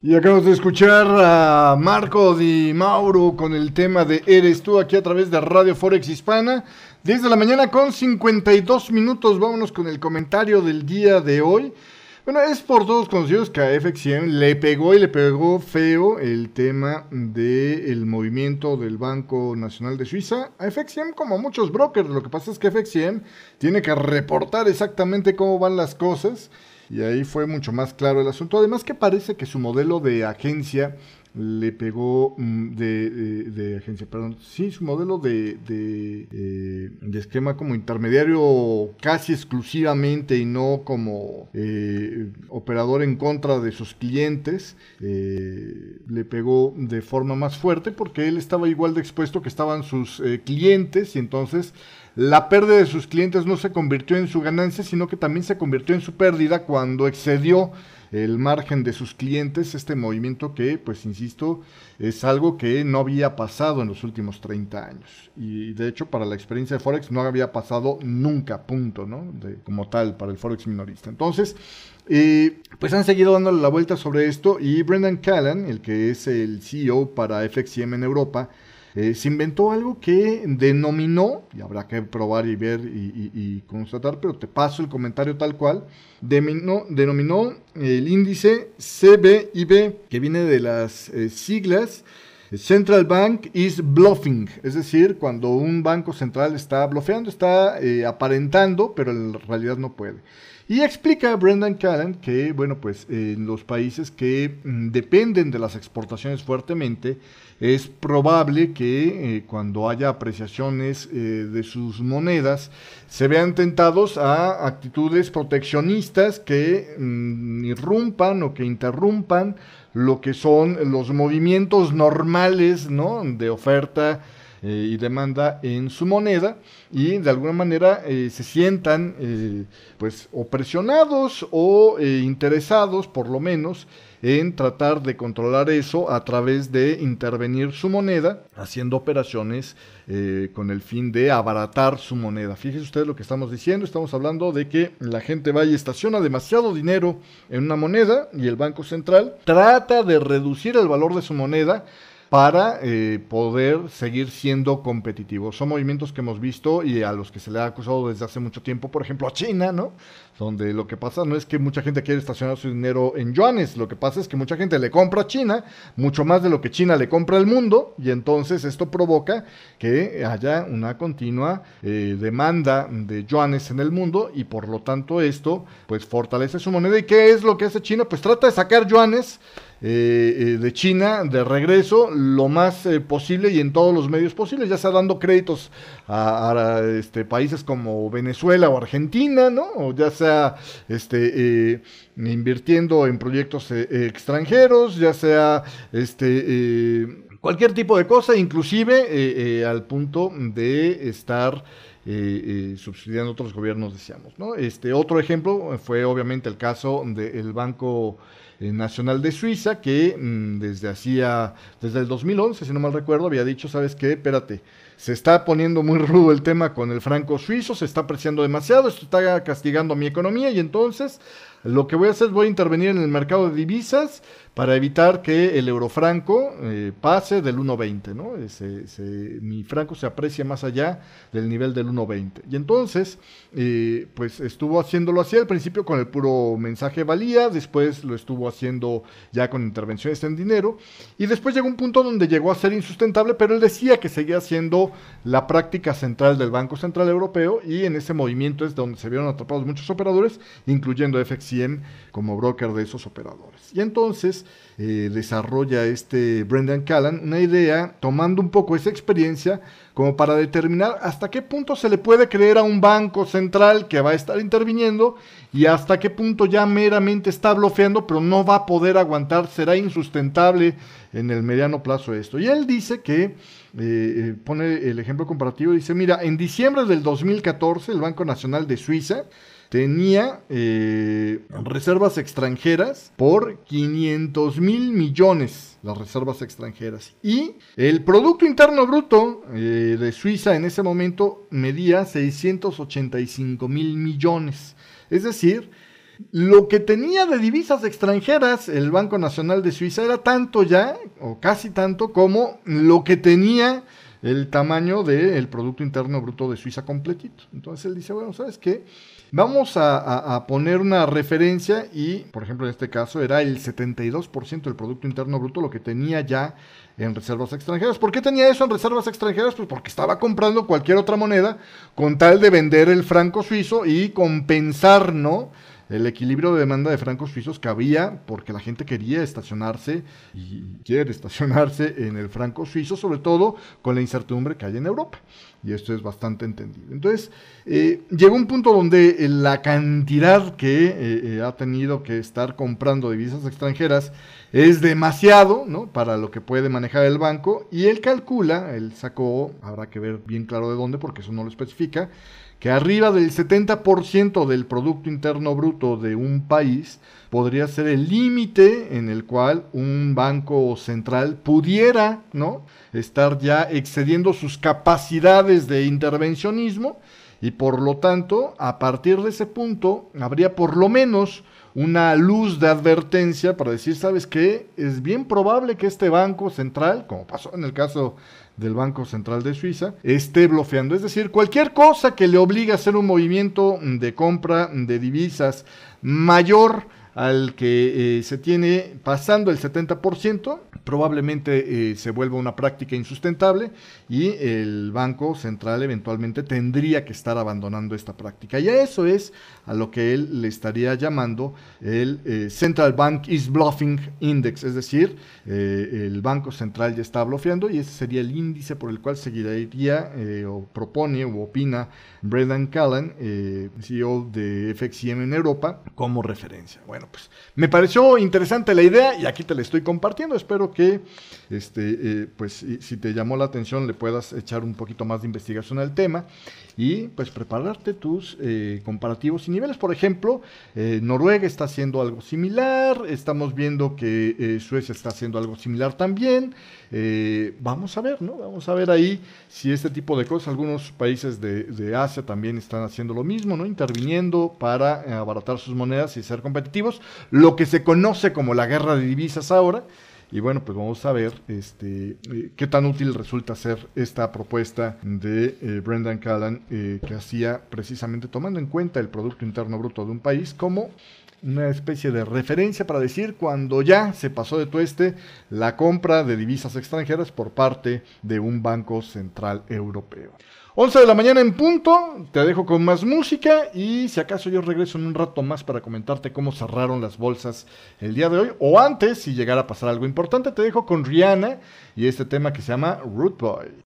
Y acabamos de escuchar a Marco Di Mauro con el tema de Eres tú aquí a través de Radio Forex Hispana. 10 de la mañana con 52 minutos. Vámonos con el comentario del día de hoy. Bueno, es por todos conocidos que a FXM le pegó y le pegó feo el tema del movimiento del Banco Nacional de Suiza. A FXM como a muchos brokers, lo que pasa es que FXM tiene que reportar exactamente cómo van las cosas. Y ahí fue mucho más claro el asunto. Además que parece que su modelo de agencia le pegó mm, de, agencia, perdón, sí, su modelo de, eh, de, esquema como intermediario casi exclusivamente y no como eh, operador en contra de sus clientes, eh, le pegó de forma más fuerte porque él estaba igual de expuesto que estaban sus eh, clientes y entonces la pérdida de sus clientes no se convirtió en su ganancia, sino que también se convirtió en su pérdida cuando excedió el margen de sus clientes, este movimiento que, pues insisto, es algo que no había pasado en los últimos 30 años. Y de hecho, para la experiencia de Forex no había pasado nunca, punto, ¿no? De, como tal, para el Forex minorista. Entonces, eh, pues han seguido dándole la vuelta sobre esto y Brendan Callan, el que es el CEO para FXM en Europa, eh, se inventó algo que denominó, y habrá que probar y ver y, constatar, pero te paso el comentario tal cual, denominó, el índice CBIB, que viene de las eh, siglas Central Bank is bluffing, es decir, cuando un banco central está bluffeando, está eh, aparentando, pero en realidad no puede. Y explica Brendan Callan que, bueno, pues en eh, los países que mm, dependen de las exportaciones fuertemente, es probable que eh, cuando haya apreciaciones eh, de sus monedas, se vean tentados a actitudes proteccionistas que mm, irrumpan o que interrumpan lo que son los movimientos normales, ¿no? De oferta eh, y demanda en su moneda y de alguna manera eh, se sientan eh, pues o o interesados por lo menos en tratar de controlar eso a través de intervenir su moneda haciendo operaciones con el fin de abaratar su moneda. Fíjense ustedes lo que estamos diciendo, estamos hablando de que la gente va y estaciona demasiado dinero en una moneda y el Banco Central trata de reducir el valor de su moneda para eh, poder seguir siendo competitivos. Son movimientos que hemos visto y a los que se le ha acusado desde hace mucho tiempo, por ejemplo a China, ¿no? Donde lo que pasa no es que mucha gente quiere estacionar su dinero en yuanes, lo que pasa es que mucha gente le compra a China mucho más de lo que China le compra al mundo y entonces esto provoca que haya una continua eh, demanda de yuanes en el mundo y por lo tanto esto pues fortalece su moneda. ¿Y qué es lo que hace China? Pues trata de sacar yuanes eh, eh, de China de regreso lo más eh, posible y en todos los medios posibles, ya sea dando créditos a, este, países como Venezuela o Argentina, ¿no? O ya sea este, invirtiendo en proyectos extranjeros, ya sea este, cualquier tipo de cosa, inclusive al punto de estar... subsidiando otros gobiernos, decíamos. ¿no? Este, otro ejemplo fue obviamente el caso del Banco eh, nacional de Suiza, que mm, desde hacía, desde el 2011, si no mal recuerdo, había dicho, ¿sabes qué? Espérate, se está poniendo muy rudo el tema con el franco suizo, se está apreciando demasiado, esto está castigando mi economía y entonces lo que voy a hacer es voy a intervenir en el mercado de divisas para evitar que el eurofranco franco eh, pase del 1.20, ¿no? Eh, mi franco se aprecia más allá del nivel del 1.20. Y entonces, eh, pues estuvo haciéndolo así al principio con el puro mensaje valía, después lo estuvo haciendo ya con intervenciones en dinero, y después llegó un punto donde llegó a ser insustentable, pero él decía que seguía siendo la práctica central del Banco Central Europeo, y en ese movimiento es donde se vieron atrapados muchos operadores, incluyendo FX como broker de esos operadores. Y entonces eh, desarrolla este Brendan Callan una idea tomando un poco esa experiencia como para determinar hasta qué punto se le puede creer a un banco central que va a estar interviniendo y hasta qué punto ya meramente está bloqueando, pero no va a poder aguantar, será insustentable en el mediano plazo esto. Y él dice que, eh, eh, pone el ejemplo comparativo, dice, mira, en diciembre del 2014 el Banco Nacional de Suiza tenía eh, reservas extranjeras por 500 mil millones, las reservas extranjeras. Y el Producto Interno Bruto de Suiza en ese momento medía 685 mil millones. Es decir, lo que tenía de divisas extranjeras el Banco Nacional de Suiza era tanto ya, o casi tanto, como lo que tenía el tamaño del Producto Interno Bruto de Suiza completito. Entonces él dice, bueno, ¿sabes qué? Vamos a, a poner una referencia y, por ejemplo, en este caso era el 72% del Producto Interno Bruto lo que tenía ya en reservas extranjeras. ¿Por qué tenía eso en reservas extranjeras? Pues porque estaba comprando cualquier otra moneda con tal de vender el franco suizo y compensar, ¿no? El equilibrio de demanda de francos suizos cabía porque la gente quería estacionarse y quiere estacionarse en el franco suizo, sobre todo con la incertidumbre que hay en Europa y esto es bastante entendido. Entonces, eh, llegó un punto donde eh, la cantidad que eh, ha tenido que estar comprando divisas extranjeras es demasiado para lo que puede manejar el banco y él calcula, él sacó, habrá que ver bien claro de dónde porque eso no lo especifica, que arriba del 70% del Producto Interno Bruto de un país podría ser el límite en el cual un banco central pudiera ¿no? estar ya excediendo sus capacidades de intervencionismo y por lo tanto, a partir de ese punto, habría por lo menos una luz de advertencia para decir, ¿sabes que Es bien probable que este Banco Central, como pasó en el caso del Banco Central de Suiza, esté bloqueando. Es decir, cualquier cosa que le obligue a hacer un movimiento de compra de divisas mayor al que eh, se tiene pasando el 70%, probablemente eh, se vuelva una práctica insustentable y el Banco Central eventualmente tendría que estar abandonando esta práctica. Y eso es a lo que él le estaría llamando el eh, Central Bank is Bluffing Index, es decir, el Banco Central ya está bloqueando y ese sería el índice por el cual seguiría o propone o opina Brendan Callan, CEO de FXIM en Europa, como referencia. Bueno, pues, me pareció interesante la idea y aquí te la estoy compartiendo. Espero que, este, eh, pues, si te llamó la atención, le puedas echar un poquito más de investigación al tema y pues prepararte tus eh, comparativos y niveles. Por ejemplo, eh, Noruega está haciendo algo similar, estamos viendo que eh, Suecia está haciendo algo similar también. Eh, vamos a ver, ¿no? Vamos a ver ahí si este tipo de cosas, algunos países de, de Asia también están haciendo lo mismo, ¿no? Interviniendo para abaratar sus monedas y ser competitivos, lo que se conoce como la guerra de divisas ahora. Y bueno, pues vamos a ver este, eh, qué tan útil resulta ser esta propuesta de eh, Brendan Callan, eh, que hacía precisamente tomando en cuenta el Producto Interno Bruto de un país como una especie de referencia para decir cuando ya se pasó de tueste la compra de divisas extranjeras por parte de un banco central europeo. 11 de la mañana en punto, te dejo con más música y si acaso yo regreso en un rato más para comentarte cómo cerraron las bolsas el día de hoy o antes si llegara a pasar algo importante, te dejo con Rihanna y este tema que se llama Root Boy.